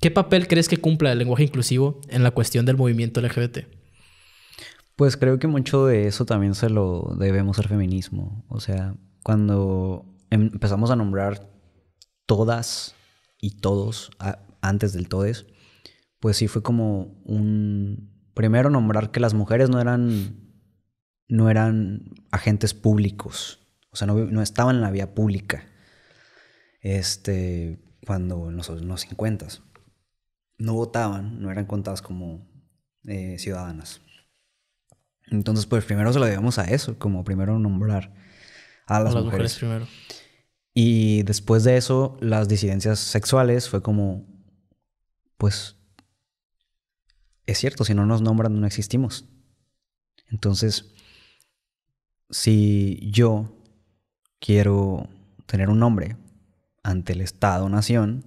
¿Qué papel crees que cumpla el lenguaje inclusivo en la cuestión del movimiento LGBT? Pues creo que mucho de eso también se lo debemos al feminismo. O sea, cuando em-, empezamos a nombrar todas y todos antes del todes, pues sí fue como un primero nombrar que las mujeres no eran no eran agentes públicos, o sea, no, no estaban en la vía pública. Este, cuando en los, en 50 no votaban, no eran contadas como eh, ciudadanas. Entonces, pues primero se lo debemos a eso, como primero nombrar a las, mujeres. mujeres primero. Y después de eso, las disidencias sexuales fue como, pues, es cierto, si no nos nombran no existimos. Entonces, si yo quiero tener un nombre ante el Estado-Nación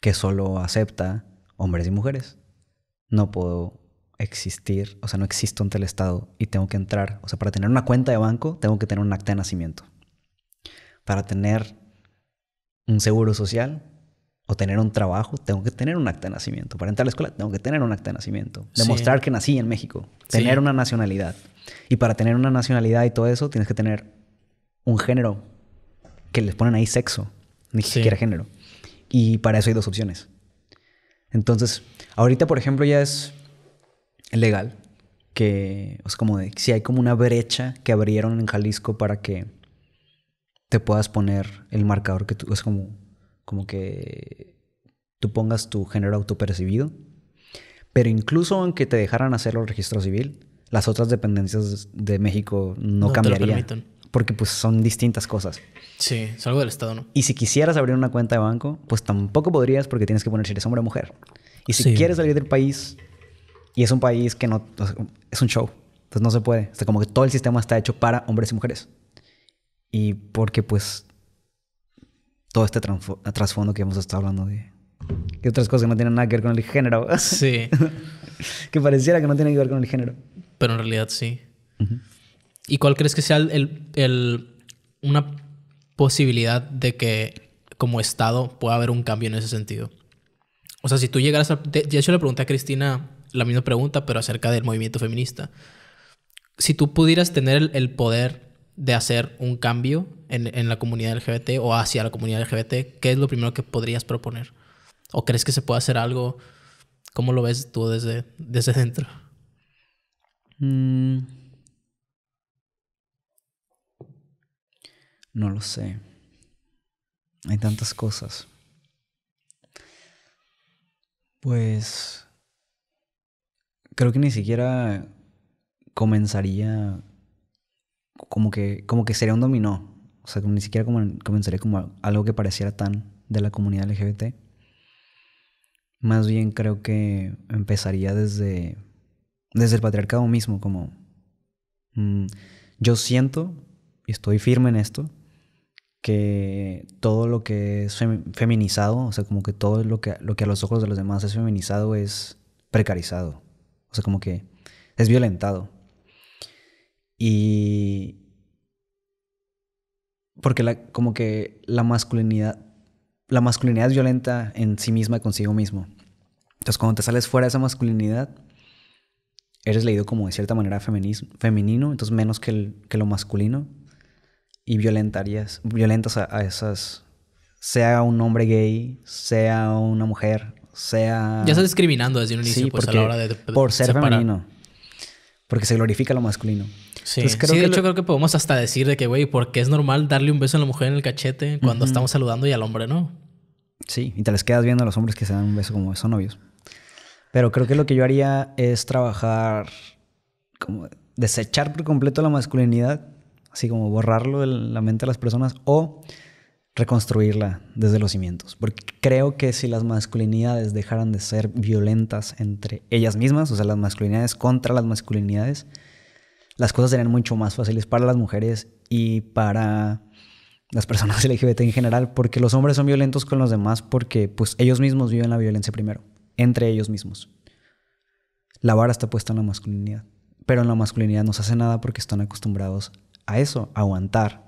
que solo acepta hombres y mujeres. No puedo existir, o sea, no existo ante el Estado y tengo que entrar, o sea, para tener una cuenta de banco tengo que tener un acta de nacimiento. Para tener un seguro social o tener un trabajo, tengo que tener un acta de nacimiento. Para entrar a la escuela, tengo que tener un acta de nacimiento. Demostrar que nací en México, tener una nacionalidad. Y para tener una nacionalidad y todo eso, tienes que tener un género que les ponen ahí sexo, ni siquiera género. Y para eso hay dos opciones. Entonces, ahorita, por ejemplo, ya es legal que es como si hay como una brecha que abrieron en Jalisco para que te puedas poner el marcador que tú es como como que tú pongas tu género autopercibido. Pero incluso aunque te dejaran hacerlo el registro civil, las otras dependencias de México no cambiarían porque pues son distintas cosas. Sí, es algo del Estado, ¿no? Y si quisieras abrir una cuenta de banco, pues tampoco podrías porque tienes que poner si eres hombre o mujer. Y si quieres salir del país, y es un país que no... Es un show. Entonces no se puede. es como que todo el sistema está hecho para hombres y mujeres. Y porque pues todo este trasfondo que hemos estado hablando de... Y otras cosas que no tienen nada que ver con el género. Sí. que pareciera que no tiene que ver con el género. Pero en realidad sí. ¿Y cuál crees que sea el, una posibilidad de que como Estado pueda haber un cambio en ese sentido? O sea, si tú llegaras a... De, hecho, le pregunté a Cristina la misma pregunta, pero acerca del movimiento feminista. Si tú pudieras tener el, poder de hacer un cambio en, la comunidad LGBT o hacia la comunidad LGBT, ¿qué es lo primero que podrías proponer? ¿O crees que se puede hacer algo? ¿Cómo lo ves tú desde, desde dentro? Mmm... No lo sé. Hay tantas cosas. Pues creo que ni siquiera comenzaría como que, como que sería un dominó. O sea, ni siquiera comenzaría como algo que pareciera tan de la comunidad LGBT. Más bien creo que empezaría desde, desde el patriarcado mismo, como mm, yo siento, y estoy firme en esto, que todo lo que es feminizado, o sea, como que todo lo que, lo que a los ojos de los demás es feminizado es precarizado, o sea, como que es violentado. Y... Porque la, como que la masculinidad, la masculinidad es violenta en sí misma consigo mismo. Entonces, cuando te sales fuera de esa masculinidad, eres leído como de cierta manera femenino, entonces menos que, el, que lo masculino y violentarías, violentas a, esas, sea un hombre gay, sea una mujer, sea... Ya estás discriminando desde un inicio, pues, a la hora de, Por ser femenino. Porque se glorifica lo masculino. Sí, creo que de hecho creo que podemos hasta decir de que, güey, porque es normal darle un beso a la mujer en el cachete cuando estamos saludando y al hombre no. Sí, y te les quedas viendo a los hombres que se dan un beso como son novios. Pero creo que lo que yo haría es trabajar, como desechar por completo la masculinidad así como borrarlo de la mente de las personas o reconstruirla desde los cimientos. Porque creo que si las masculinidades dejaran de ser violentas entre ellas mismas, o sea, las masculinidades contra las masculinidades, las cosas serían mucho más fáciles para las mujeres y para las personas LGBT en general, porque los hombres son violentos con los demás porque pues ellos mismos viven la violencia primero, entre ellos mismos. La vara está puesta en la masculinidad, pero en la masculinidad no se hace nada porque están acostumbrados a eso, aguantar.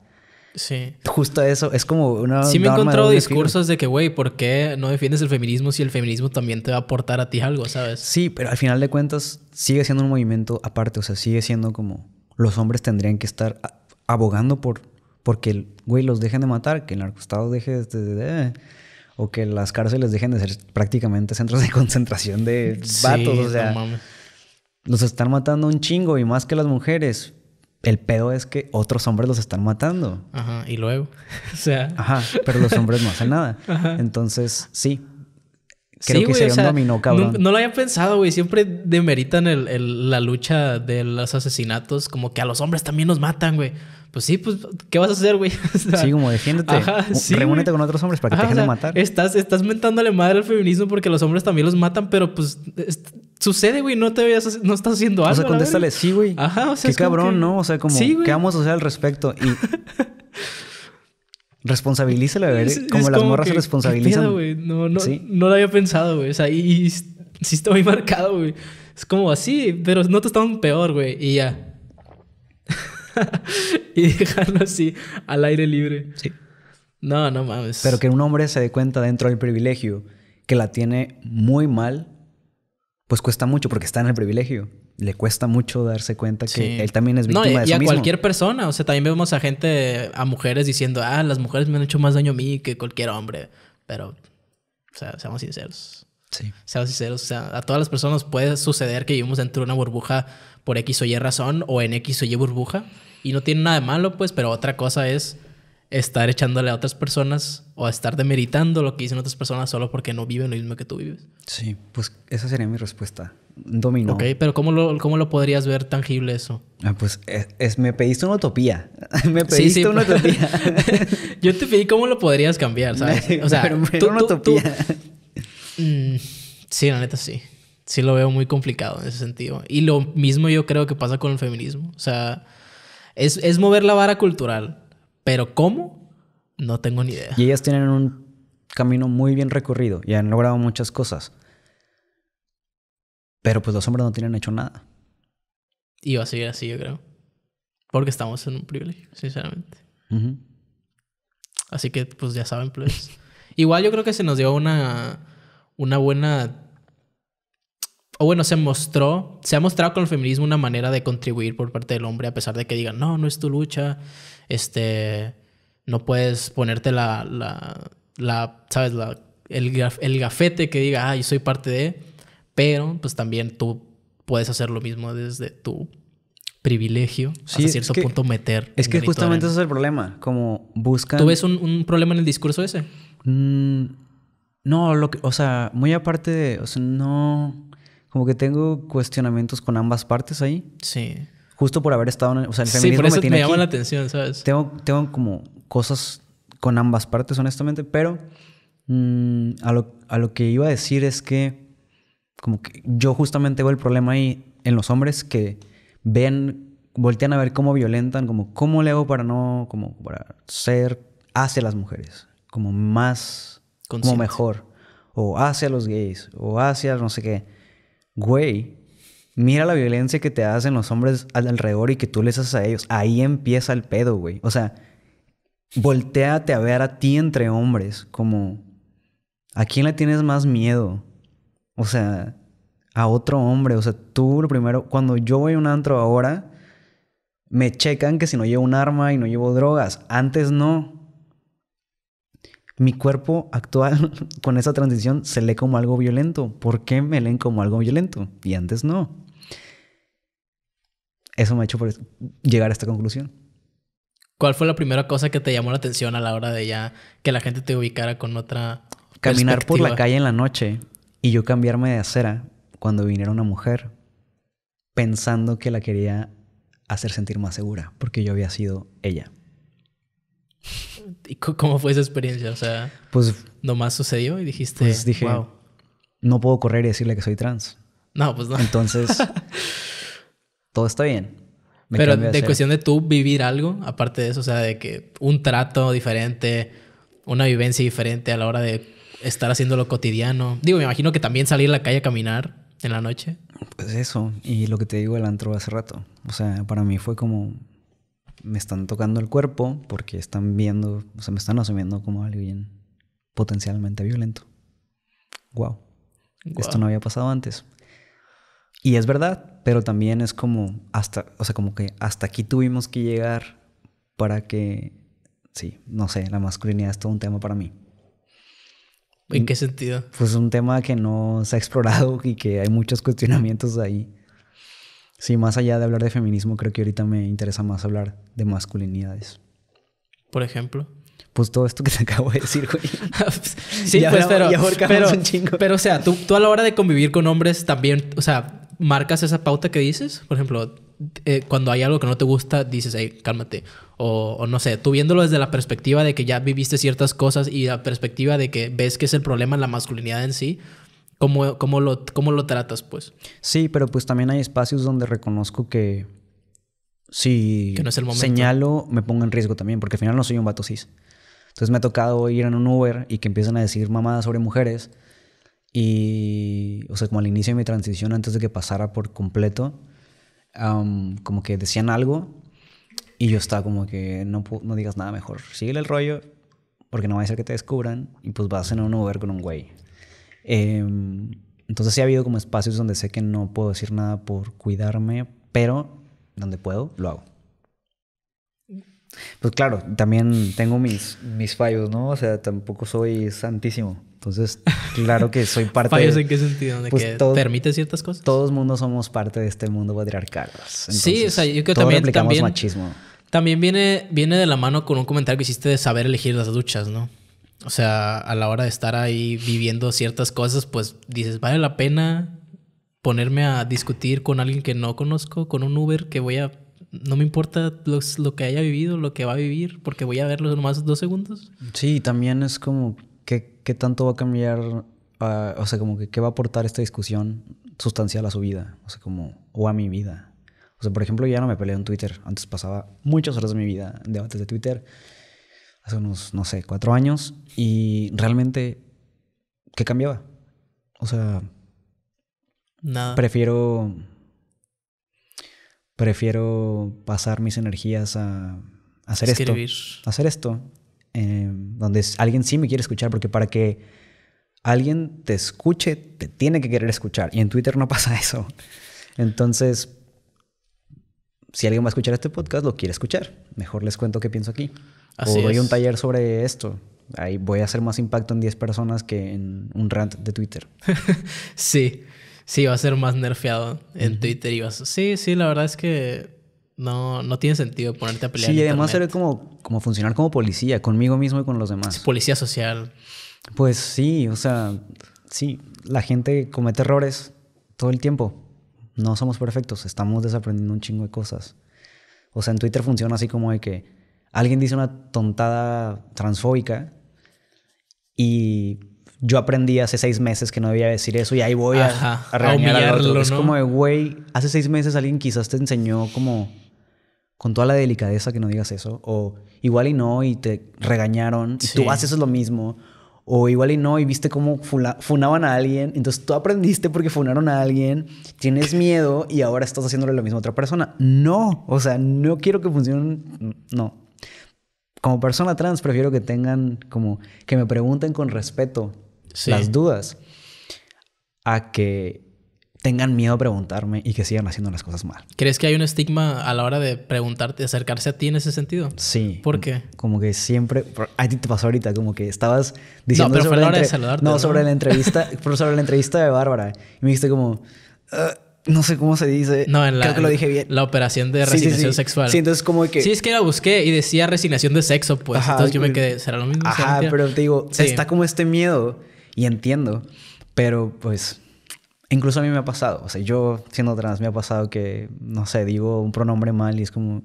Sí. Justo eso, es como una... Sí me he encontrado discursos de que, güey, ¿por qué no defiendes el feminismo si el feminismo también te va a aportar a ti algo, sabes? Sí, pero al final de cuentas sigue siendo un movimiento aparte, o sea, sigue siendo como los hombres tendrían que estar abogando por porque, güey, los dejen de matar, que el estado deje de, o que las cárceles dejen de ser prácticamente centros de concentración de vatos, o sea... Los están matando un chingo y más que las mujeres el pedo es que otros hombres los están matando. Ajá, y luego. o sea. Ajá, pero los hombres no hacen nada. Entonces, sí. Creo que sería un dominó, cabrón. No, lo había pensado, güey. Siempre demeritan la lucha de los asesinatos, como que a los hombres también nos matan, güey pues sí, pues, ¿qué vas a hacer, güey? sí, como defiéndete. Ajá, sí, Reúnete con otros hombres para que te dejen de matar. Estás, estás mentándole madre al feminismo porque los hombres también los matan, pero pues sucede, güey. No te no estás haciendo algo. O sea, contéstale, sí, güey. Ajá, o sea. Qué cabrón, ¿no? O sea, como, ¿qué vamos a hacer al respecto? Y. responsabilízale, güey. como las morras se responsabilizan. güey. no, no, no lo había pensado, güey. O sea, y, sí está marcado, güey. Es como así, pero no te estaban peor, güey. Y ya. y dejarlo así al aire libre. Sí. No, no mames. Pero que un hombre se dé cuenta dentro del privilegio que la tiene muy mal, pues cuesta mucho porque está en el privilegio. Le cuesta mucho darse cuenta que él también es víctima y, de y a cualquier persona. O sea, también vemos a gente, a mujeres diciendo, ah, las mujeres me han hecho más daño a mí que cualquier hombre. Pero, o sea, seamos sinceros. Sí. Seamos sinceros. O sea, a todas las personas puede suceder que vivimos dentro de una burbuja por X o Y razón o en X o Y burbuja. Y no tiene nada de malo, pues, pero otra cosa es estar echándole a otras personas o estar demeritando lo que dicen otras personas solo porque no viven lo mismo que tú vives. Sí, pues esa sería mi respuesta. Dominó. Ok, pero ¿cómo lo, cómo lo podrías ver tangible eso? Ah, pues es, me pediste una utopía. me pediste una utopía. Yo te pedí cómo lo podrías cambiar, ¿sabes? O sea, tú, una utopía. Mm, sí, la neta sí. Sí lo veo muy complicado en ese sentido. Y lo mismo yo creo que pasa con el feminismo. O sea es, mover la vara cultural. Pero ¿cómo? No tengo ni idea. Y ellas tienen un camino muy bien recorrido y han logrado muchas cosas. Pero pues los hombres no tienen hecho nada. Y va a seguir así, yo creo. Porque estamos en un privilegio, sinceramente. Así que, pues ya saben, pues. Igual yo creo que se nos dio una, una buena o bueno, se mostró, se ha mostrado con el feminismo una manera de contribuir por parte del hombre, a pesar de que digan, no, no es tu lucha, este, no puedes ponerte la, la, la ¿sabes? La, el, gafete que diga, ah, yo soy parte de, pero pues también tú puedes hacer lo mismo desde tu privilegio, hasta cierto punto meter. Es que justamente ese es el problema, como buscan... ¿Tú ves un, problema en el discurso ese? Mm, no, lo que, o sea, muy aparte de, o sea, no como que tengo cuestionamientos con ambas partes ahí. Sí. Justo por haber estado en, o sea, el feminismo sí, por eso me, tiene me la atención, ¿sabes? Tengo, tengo como cosas con ambas partes, honestamente, pero mm, a, lo, a lo que iba a decir es que como que yo justamente veo el problema ahí en los hombres que ven, voltean a ver cómo violentan, como cómo le hago para no, como para ser hacia las mujeres, como más, como mejor, o hacia los gays, o hacia no sé qué güey, mira la violencia que te hacen los hombres alrededor y que tú les haces a ellos. Ahí empieza el pedo, güey. O sea, volteate a ver a ti entre hombres, como, ¿a quién le tienes más miedo? O sea, a otro hombre. O sea, tú lo primero, cuando yo voy a un antro ahora, me checan que si no llevo un arma y no llevo drogas. Antes no mi cuerpo actual con esa transición se lee como algo violento. ¿Por qué me leen como algo violento? Y antes no. Eso me ha hecho llegar a esta conclusión. ¿Cuál fue la primera cosa que te llamó la atención a la hora de ya que la gente te ubicara con otra... Caminar por la calle en la noche y yo cambiarme de acera cuando viniera una mujer pensando que la quería hacer sentir más segura porque yo había sido ella. ¿Y cómo fue esa experiencia? O sea, pues nomás sucedió y dijiste, pues dije, wow. no puedo correr y decirle que soy trans. No, pues no. Entonces, todo está bien. Pero de, cuestión de tú vivir algo, aparte de eso, o sea, de que un trato diferente, una vivencia diferente a la hora de estar haciendo lo cotidiano. Digo, me imagino que también salir a la calle a caminar en la noche. Pues eso, y lo que te digo el antro hace rato. O sea, para mí fue como me están tocando el cuerpo porque están viendo, o sea, me están asumiendo como alguien potencialmente violento. Wow. Esto no había pasado antes. Y es verdad, pero también es como hasta, o sea, como que hasta aquí tuvimos que llegar para que sí, no sé, la masculinidad es todo un tema para mí. ¿En mm, qué sentido? Pues un tema que no se ha explorado y que hay muchos cuestionamientos ahí. Sí, más allá de hablar de feminismo, creo que ahorita me interesa más hablar de masculinidades. Por ejemplo. Pues todo esto que te acabo de decir, güey. sí, pues, pero, pero, pero, o sea, tú, tú a la hora de convivir con hombres también, o sea, marcas esa pauta que dices. Por ejemplo, eh, cuando hay algo que no te gusta, dices, hey, cálmate. O, o, no sé, tú viéndolo desde la perspectiva de que ya viviste ciertas cosas y la perspectiva de que ves que es el problema en la masculinidad en sí, ¿Cómo, cómo, lo, cómo lo tratas, pues? Sí, pero pues también hay espacios donde reconozco que si no es el señalo, me pongo en riesgo también, porque al final no soy un vato cis. Entonces me ha tocado ir en un Uber y que empiezan a decir mamadas sobre mujeres. Y, o sea, como al inicio de mi transición, antes de que pasara por completo, como que decían algo y yo estaba como que no, no digas nada mejor. sigue el rollo porque no va a ser que te descubran y pues vas en un Uber con un güey. Em, entonces sí ha habido como espacios donde sé que no puedo decir nada por cuidarme, pero donde puedo, lo hago. Pues claro, también tengo mis, mis fallos, ¿no? O sea, tampoco soy santísimo. Entonces, claro que soy parte ¿Fallos en qué sentido? ¿De pues que permite ciertas cosas? Todos mundos somos parte de este mundo patriarcal. sí, o sea, yo creo que también... también machismo. También viene, viene de la mano con un comentario que hiciste de saber elegir las duchas, ¿no? O sea, a la hora de estar ahí viviendo ciertas cosas, pues dices, vale la pena ponerme a discutir con alguien que no conozco, con un Uber que voy a... No me importa lo que haya vivido, lo que va a vivir, porque voy a verlo más dos segundos. Sí, también es como, ¿qué, qué tanto va a cambiar? Ah, o sea, como que qué va a aportar esta discusión sustancial a su vida, o sea, como, o a mi vida. O sea, por ejemplo, ya no me peleo en Twitter. Antes pasaba muchas horas de mi vida en de Twitter hace unos, no sé, cuatro años y realmente, ¿qué cambiaba? O sea, nada. Prefiero, prefiero pasar mis energías a, hacer esto. A hacer esto. Em, donde alguien sí me quiere escuchar, porque para que alguien te escuche, te tiene que querer escuchar. Y en Twitter no pasa eso. Entonces, si alguien va a escuchar este podcast, lo quiere escuchar. Mejor les cuento qué pienso aquí. o doy un taller sobre esto. Ahí voy a hacer más impacto en 10 personas que en un rant de Twitter. sí, sí, va a ser más nerfeado en Twitter. Y Sí, sí, la verdad es que no, no tiene sentido ponerte a pelear. Sí, y además ser como, como funcionar como policía, conmigo mismo y con los demás. policía social. Pues sí, o sea, sí, la gente comete errores todo el tiempo no somos perfectos, estamos desaprendiendo un chingo de cosas. O sea, en Twitter funciona así como de que alguien dice una tontada transfóbica y yo aprendí hace seis meses que no debía decir eso y ahí voy a, a, Es como de, güey, hace seis meses alguien quizás te enseñó como con toda la delicadeza que no digas eso o igual y no y te regañaron tú haces lo mismo o igual y no, y viste cómo funaban a alguien, entonces tú aprendiste porque funaron a alguien, tienes miedo y ahora estás haciéndole lo mismo a otra persona. No, o sea, no quiero que funcionen... no. Como persona trans prefiero que tengan como que me pregunten con respeto las dudas a que tengan miedo a preguntarme y que sigan haciendo las cosas mal. ¿Crees que hay un estigma a la hora de preguntarte, acercarse a ti en ese sentido? Sí. ¿Por qué? Como que siempre, a ti te pasó ahorita, como que estabas diciendo no, pero sobre, la de saludarte, no, sobre la entrevista, sobre la entrevista de Bárbara. Y me dijiste como, ah, no sé cómo se dice. No, en la, Creo que lo dije bien. La operación de resignación sexual. Sí, entonces como que... Sí, es que la busqué y decía resignación de sexo, pues. Ajá, entonces yo me quedé, ¿será lo mismo? Ajá, pero te digo, está como este miedo y entiendo, pero pues Incluso a mí me ha pasado, o sea, yo siendo trans me ha pasado que, no sé, digo un pronombre mal y es como,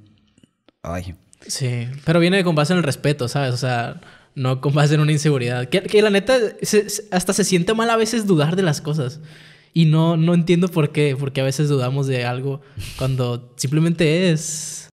ay. Sí, pero viene con base en el respeto, ¿sabes? O sea, no con base en una inseguridad. Que, la neta, hasta se siente mal a veces dudar de las cosas. Y no, no entiendo por qué, porque a veces dudamos de algo cuando simplemente es